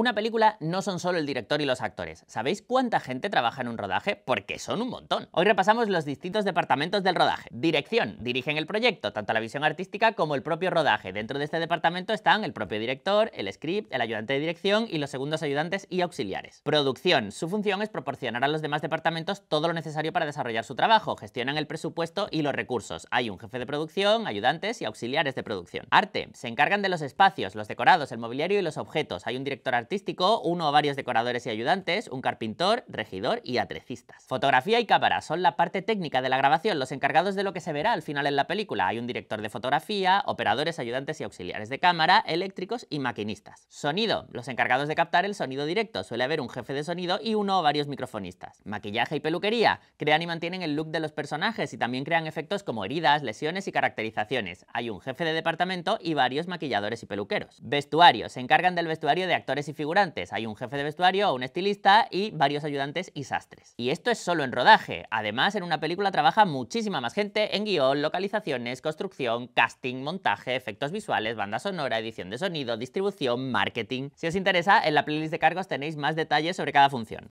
Una película no son solo el director y los actores. ¿Sabéis cuánta gente trabaja en un rodaje? Porque son un montón. Hoy repasamos los distintos departamentos del rodaje. Dirección. Dirigen el proyecto, tanto la visión artística como el propio rodaje. Dentro de este departamento están el propio director, el script, el ayudante de dirección y los segundos ayudantes y auxiliares. Producción. Su función es proporcionar a los demás departamentos todo lo necesario para desarrollar su trabajo. Gestionan el presupuesto y los recursos. Hay un jefe de producción, ayudantes y auxiliares de producción. Arte. Se encargan de los espacios, los decorados, el mobiliario y los objetos. Hay un director artístico artístico, uno o varios decoradores y ayudantes, un carpintor, regidor y atrecistas. Fotografía y cámara son la parte técnica de la grabación, los encargados de lo que se verá al final en la película. Hay un director de fotografía, operadores, ayudantes y auxiliares de cámara, eléctricos y maquinistas. Sonido, los encargados de captar el sonido directo. Suele haber un jefe de sonido y uno o varios microfonistas. Maquillaje y peluquería, crean y mantienen el look de los personajes y también crean efectos como heridas, lesiones y caracterizaciones. Hay un jefe de departamento y varios maquilladores y peluqueros. Vestuario, se encargan del vestuario de actores y figurantes. Hay un jefe de vestuario, un estilista y varios ayudantes y sastres. Y esto es solo en rodaje. Además, en una película trabaja muchísima más gente en guión, localizaciones, construcción, casting, montaje, efectos visuales, banda sonora, edición de sonido, distribución, marketing. Si os interesa, en la playlist de cargos tenéis más detalles sobre cada función.